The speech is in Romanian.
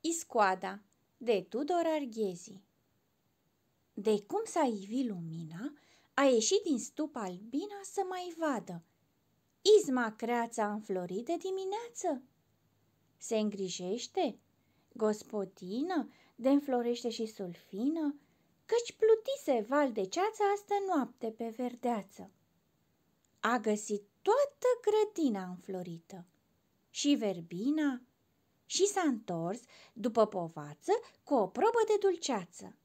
Iscoada de Tudor Arghezi De cum s-a ivit lumina, a ieșit din stup albina să mai vadă. Izma creața a înflorit de dimineață. Se îngrijește, gospodină, de înflorește și sulfină, căci plutise val de ceață astă noapte pe verdeață. A găsit toată grădina înflorită și verbina și s-a întors după povață cu o probă de dulceață.